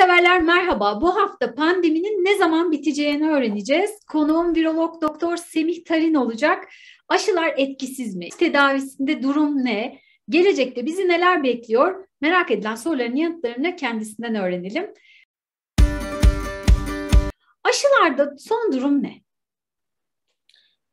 severler merhaba. Bu hafta pandeminin ne zaman biteceğini öğreneceğiz. Konuğum virolog doktor Semih Tarin olacak. Aşılar etkisiz mi? Tedavisinde durum ne? Gelecekte bizi neler bekliyor? Merak edilen soruların yanıtlarını kendisinden öğrenelim. Aşılarda son durum ne?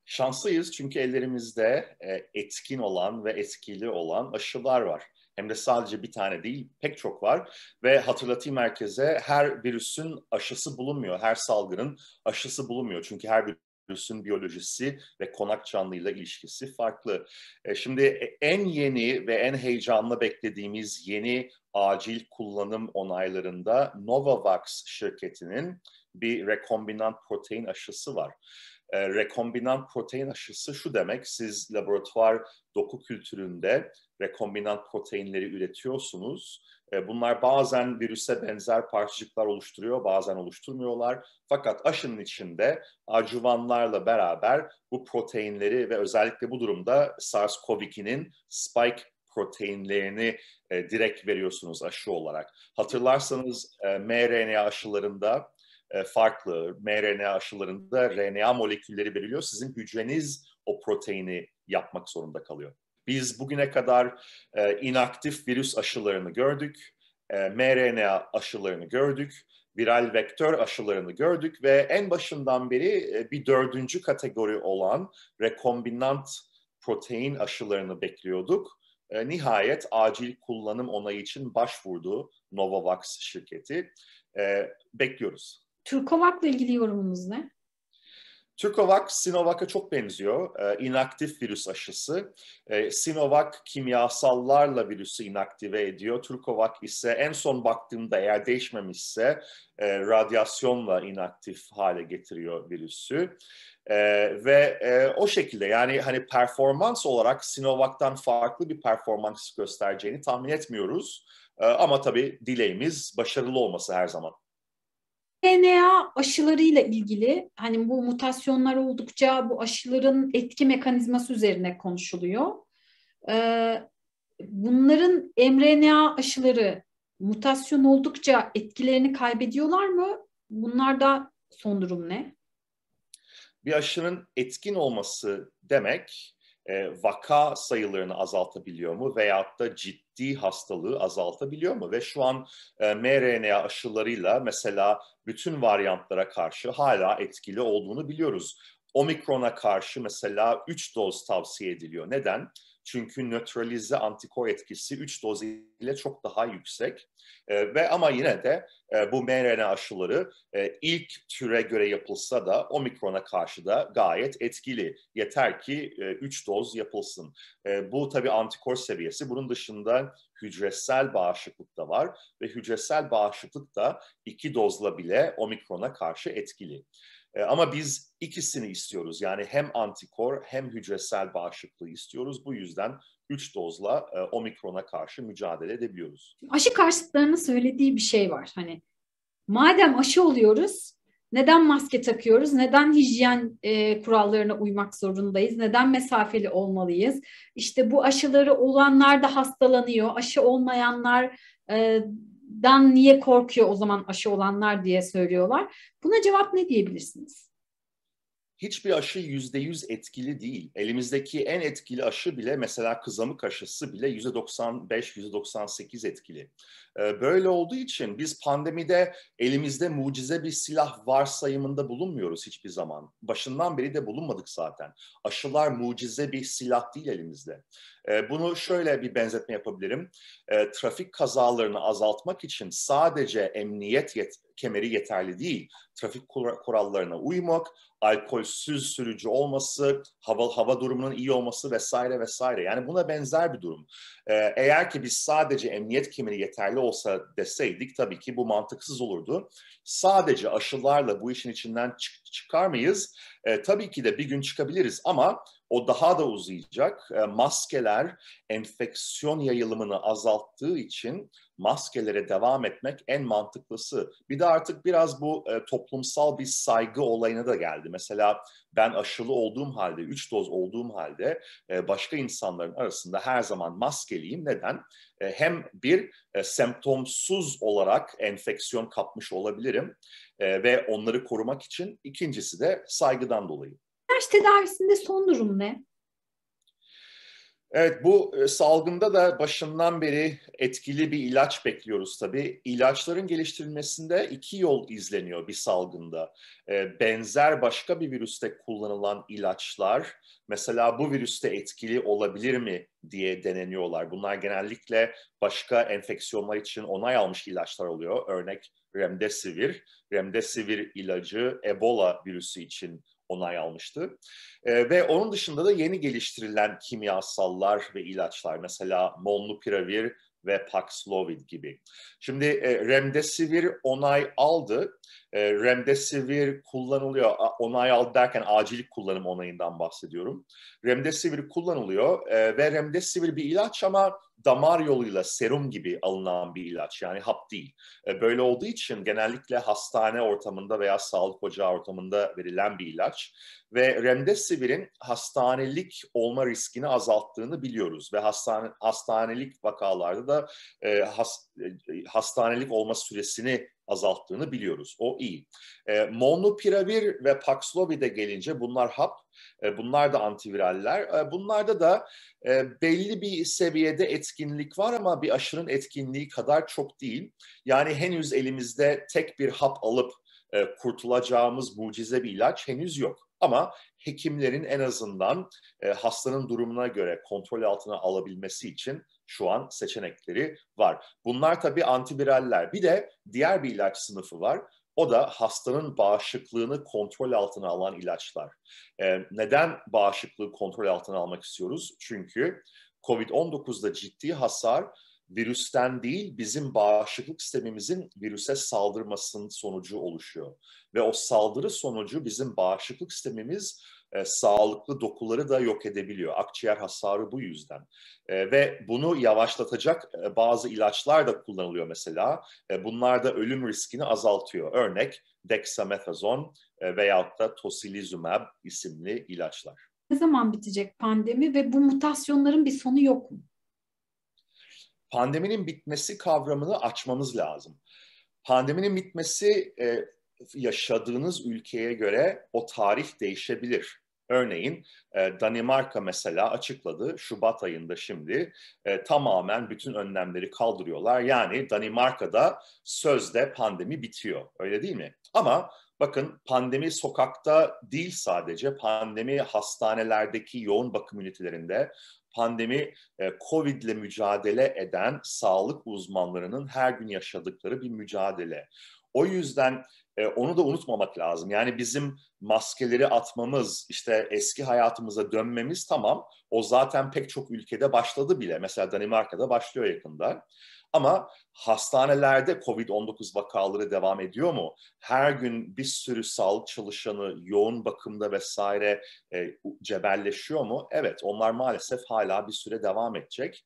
Şanslıyız çünkü ellerimizde e, etkin olan ve etkili olan aşılar var. Hem de sadece bir tane değil, pek çok var. Ve hatırlatayım herkese her virüsün aşısı bulunmuyor. Her salgının aşısı bulunmuyor. Çünkü her virüsün biyolojisi ve konak canlıyla ilişkisi farklı. E, şimdi e, en yeni ve en heyecanlı beklediğimiz yeni acil kullanım onaylarında Novavax şirketinin bir rekombinant protein aşısı var. E, ee, rekombinant protein aşısı şu demek, siz laboratuvar doku kültüründe rekombinant proteinleri üretiyorsunuz. E, bunlar bazen virüse benzer parçacıklar oluşturuyor, bazen oluşturmuyorlar. Fakat aşının içinde acıvanlarla beraber bu proteinleri ve özellikle bu durumda SARS-CoV-2'nin spike proteinlerini e, direkt veriyorsunuz aşı olarak. Hatırlarsanız e, mRNA aşılarında e, farklı. mRNA aşılarında RNA molekülleri veriliyor. Sizin hücreniz o proteini yapmak zorunda kalıyor. Biz bugüne kadar e, inaktif virüs aşılarını gördük, e, mRNA aşılarını gördük, viral vektör aşılarını gördük ve en başından beri e, bir dördüncü kategori olan rekombinant protein aşılarını bekliyorduk. E, nihayet acil kullanım onayı için başvurdu Novavax şirketi. E, bekliyoruz. Türkovak'la ilgili yorumunuz ne? Türkovac, Sinovac'a çok benziyor. E, inaktif virüs aşısı. Ee, Sinovac kimyasallarla virüsü inaktive ediyor. Türkovac ise en son baktığımda eğer değişmemişse e, radyasyonla inaktif hale getiriyor virüsü. E, ve e, o şekilde yani hani performans olarak Sinovac'tan farklı bir performans göstereceğini tahmin etmiyoruz. E, ama tabii dileğimiz başarılı olması her zaman mRNA aşılarıyla ilgili hani bu mutasyonlar oldukça bu aşıların etki mekanizması üzerine konuşuluyor. Ee, bunların mRNA aşıları mutasyon oldukça etkilerini kaybediyorlar mı? Bunlar da son durum ne? Bir aşının etkin olması demek e, vaka sayılarını azaltabiliyor mu veyahut da ciddi hastalığı azaltabiliyor mu? Ve şu an e, mRNA aşılarıyla mesela bütün varyantlara karşı hala etkili olduğunu biliyoruz. Omikron'a karşı mesela 3 doz tavsiye ediliyor. Neden? Çünkü nötralize antikor etkisi 3 doz ile çok daha yüksek. E, ve ama yine de e, bu mRNA aşıları e, ilk türe göre yapılsa da omikrona karşı da gayet etkili. Yeter ki 3 e, doz yapılsın. E, bu tabii antikor seviyesi. Bunun dışında hücresel bağışıklık da var ve hücresel bağışıklık da iki dozla bile omikrona karşı etkili. E, ama biz ikisini istiyoruz. Yani hem antikor hem hücresel bağışıklığı istiyoruz. Bu yüzden 3 dozla e, omikrona karşı mücadele edebiliyoruz. Aşı karşıtlarının söylediği bir şey var. Hani madem aşı oluyoruz neden maske takıyoruz? Neden hijyen e, kurallarına uymak zorundayız? Neden mesafeli olmalıyız? İşte bu aşıları olanlar da hastalanıyor. Aşı olmayanlar e, dan niye korkuyor o zaman aşı olanlar diye söylüyorlar. Buna cevap ne diyebilirsiniz? hiçbir aşı yüzde yüz etkili değil. Elimizdeki en etkili aşı bile mesela kızamık aşısı bile yüzde 95, yüzde 98 etkili. Ee, böyle olduğu için biz pandemide elimizde mucize bir silah varsayımında bulunmuyoruz hiçbir zaman. Başından beri de bulunmadık zaten. Aşılar mucize bir silah değil elimizde. Ee, bunu şöyle bir benzetme yapabilirim. Ee, trafik kazalarını azaltmak için sadece emniyet yet kemeri yeterli değil. Trafik kurallarına uymak, alkolsüz sürücü olması, hava hava durumunun iyi olması vesaire vesaire. Yani buna benzer bir durum. Ee, eğer ki biz sadece emniyet kemeri yeterli olsa deseydik tabii ki bu mantıksız olurdu. Sadece aşılarla bu işin içinden çık çıkar mıyız? Ee, tabii ki de bir gün çıkabiliriz ama o daha da uzayacak. E, maskeler enfeksiyon yayılımını azalttığı için maskelere devam etmek en mantıklısı. Bir de artık biraz bu e, toplumsal bir saygı olayına da geldi. Mesela ben aşılı olduğum halde, 3 doz olduğum halde e, başka insanların arasında her zaman maskeliyim. Neden? hem bir semptomsuz olarak enfeksiyon kapmış olabilirim ve onları korumak için. ikincisi de saygıdan dolayı. İlaç şey tedavisinde son durum ne? Evet bu e, salgında da başından beri etkili bir ilaç bekliyoruz tabii. İlaçların geliştirilmesinde iki yol izleniyor bir salgında. E, benzer başka bir virüste kullanılan ilaçlar mesela bu virüste etkili olabilir mi diye deneniyorlar. Bunlar genellikle başka enfeksiyonlar için onay almış ilaçlar oluyor. Örnek remdesivir. Remdesivir ilacı Ebola virüsü için onay almıştı. E, ve onun dışında da yeni geliştirilen kimyasallar ve ilaçlar mesela Molnupiravir ve Paxlovid gibi. Şimdi e, Remdesivir onay aldı e, Remdesivir kullanılıyor. Onay aldı derken acilik kullanım onayından bahsediyorum. Remdesivir kullanılıyor e, ve Remdesivir bir ilaç ama damar yoluyla serum gibi alınan bir ilaç yani hap değil. E, böyle olduğu için genellikle hastane ortamında veya sağlık ocağı ortamında verilen bir ilaç ve Remdesivir'in hastanelik olma riskini azalttığını biliyoruz ve hastane hastanelik vakalarda da e, has, e, hastanelik olma süresini azalttığını biliyoruz. O iyi. E, Molnupiravir ve Paxlovid'e gelince bunlar hap, e, bunlar da antiviraller. E, bunlarda da e, belli bir seviyede etkinlik var ama bir aşının etkinliği kadar çok değil. Yani henüz elimizde tek bir hap alıp e, kurtulacağımız mucize bir ilaç henüz yok. Ama hekimlerin en azından e, hastanın durumuna göre kontrol altına alabilmesi için şu an seçenekleri var. Bunlar tabii antibiraller. Bir de diğer bir ilaç sınıfı var. O da hastanın bağışıklığını kontrol altına alan ilaçlar. Ee, neden bağışıklığı kontrol altına almak istiyoruz? Çünkü COVID-19'da ciddi hasar virüsten değil bizim bağışıklık sistemimizin virüse saldırmasının sonucu oluşuyor. Ve o saldırı sonucu bizim bağışıklık sistemimiz e, sağlıklı dokuları da yok edebiliyor. Akciğer hasarı bu yüzden. E, ve bunu yavaşlatacak e, bazı ilaçlar da kullanılıyor mesela. E, bunlar da ölüm riskini azaltıyor. Örnek dexamethasone e, veyahut da tosilizumab isimli ilaçlar. Ne zaman bitecek pandemi ve bu mutasyonların bir sonu yok mu? Pandeminin bitmesi kavramını açmamız lazım pandeminin bitmesi e, yaşadığınız ülkeye göre o tarih değişebilir. Örneğin e, Danimarka mesela açıkladı Şubat ayında şimdi e, tamamen bütün önlemleri kaldırıyorlar. Yani Danimarka'da sözde pandemi bitiyor öyle değil mi? Ama bakın pandemi sokakta değil sadece pandemi hastanelerdeki yoğun bakım ünitelerinde pandemi e, Covid ile mücadele eden sağlık uzmanlarının her gün yaşadıkları bir mücadele. O yüzden e, onu da unutmamak lazım. Yani bizim maskeleri atmamız, işte eski hayatımıza dönmemiz tamam. O zaten pek çok ülkede başladı bile. Mesela Danimarka'da başlıyor yakında. Ama hastanelerde COVID-19 vakaları devam ediyor mu? Her gün bir sürü sağlık çalışanı yoğun bakımda vesaire e, cebelleşiyor mu? Evet, onlar maalesef hala bir süre devam edecek.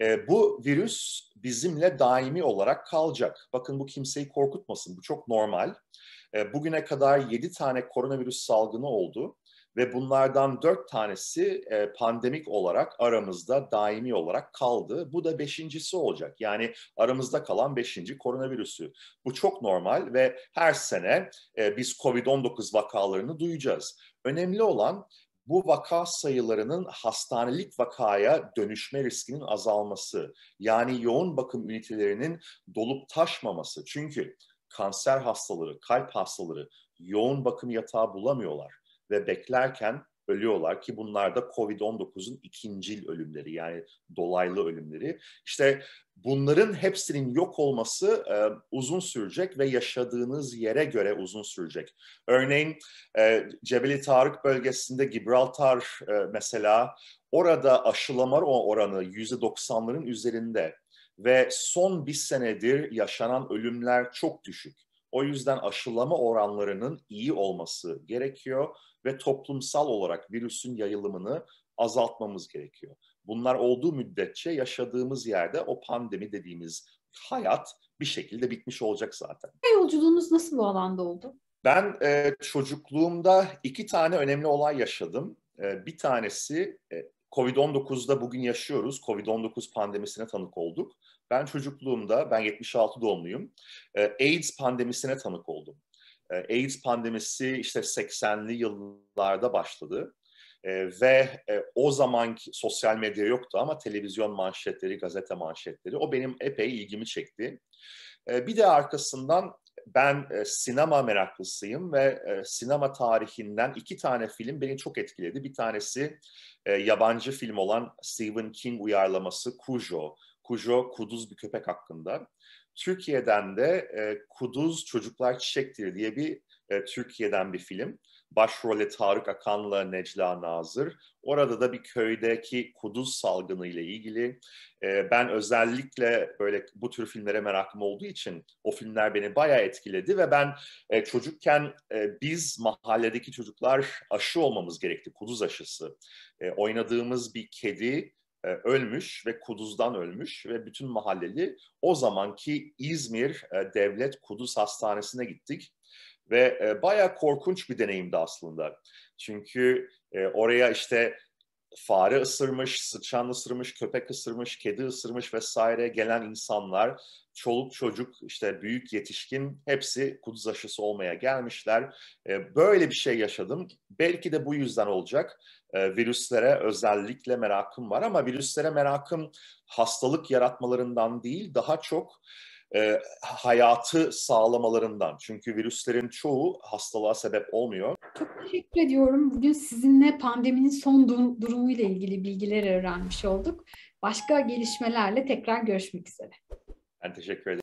E, bu virüs bizimle daimi olarak kalacak. Bakın bu kimseyi korkutmasın, bu çok normal. E, bugüne kadar 7 tane koronavirüs salgını oldu. Ve bunlardan dört tanesi e, pandemik olarak aramızda daimi olarak kaldı. Bu da beşincisi olacak. Yani aramızda kalan beşinci koronavirüsü. Bu çok normal ve her sene e, biz COVID-19 vakalarını duyacağız. Önemli olan bu vaka sayılarının hastanelik vakaya dönüşme riskinin azalması. Yani yoğun bakım ünitelerinin dolup taşmaması. Çünkü kanser hastaları, kalp hastaları yoğun bakım yatağı bulamıyorlar ve beklerken ölüyorlar ki bunlar da COVID-19'un ikincil ölümleri yani dolaylı ölümleri. İşte bunların hepsinin yok olması e, uzun sürecek ve yaşadığınız yere göre uzun sürecek. Örneğin e, Cebeli Tarık bölgesinde Gibraltar e, mesela orada aşılama oranı %90'ların üzerinde ve son bir senedir yaşanan ölümler çok düşük. O yüzden aşılama oranlarının iyi olması gerekiyor ve toplumsal olarak virüsün yayılımını azaltmamız gerekiyor. Bunlar olduğu müddetçe yaşadığımız yerde o pandemi dediğimiz hayat bir şekilde bitmiş olacak zaten. Yolculuğunuz nasıl bu alanda oldu? Ben e, çocukluğumda iki tane önemli olay yaşadım. E, bir tanesi e, Covid-19'da bugün yaşıyoruz. Covid-19 pandemisine tanık olduk. Ben çocukluğumda, ben 76 doğumluyum, e, AIDS pandemisine tanık oldum. E, AIDS pandemisi işte 80'li yıllarda başladı. E, ve o zamanki sosyal medya yoktu ama televizyon manşetleri, gazete manşetleri o benim epey ilgimi çekti. bir de arkasından ben e, sinema meraklısıyım ve e, sinema tarihinden iki tane film beni çok etkiledi. Bir tanesi e, yabancı film olan Stephen King uyarlaması Cujo. Cujo, kuduz bir köpek hakkında. Türkiye'den de e, Kuduz Çocuklar Çiçektir diye bir e, Türkiye'den bir film. Başrole Tarık Akan'la Necla Nazır. Orada da bir köydeki kuduz salgını ile ilgili. E, ben özellikle böyle bu tür filmlere merakım olduğu için o filmler beni bayağı etkiledi ve ben e, çocukken biz mahalledeki çocuklar aşı olmamız gerekti. Kuduz aşısı. oynadığımız bir kedi ölmüş ve Kuduz'dan ölmüş ve bütün mahalleli o zamanki İzmir Devlet Kuduz Hastanesi'ne gittik ve e, bayağı korkunç bir deneyimdi aslında. Çünkü e, oraya işte fare ısırmış, sıçan ısırmış, köpek ısırmış, kedi ısırmış vesaire gelen insanlar, çoluk çocuk, işte büyük yetişkin hepsi kuduz aşısı olmaya gelmişler. E, böyle bir şey yaşadım. Belki de bu yüzden olacak. E, virüslere özellikle merakım var ama virüslere merakım hastalık yaratmalarından değil, daha çok e, hayatı sağlamalarından. Çünkü virüslerin çoğu hastalığa sebep olmuyor. Çok teşekkür ediyorum. Bugün sizinle pandeminin son dur- durumu ilgili bilgiler öğrenmiş olduk. Başka gelişmelerle tekrar görüşmek üzere. Ben teşekkür ederim.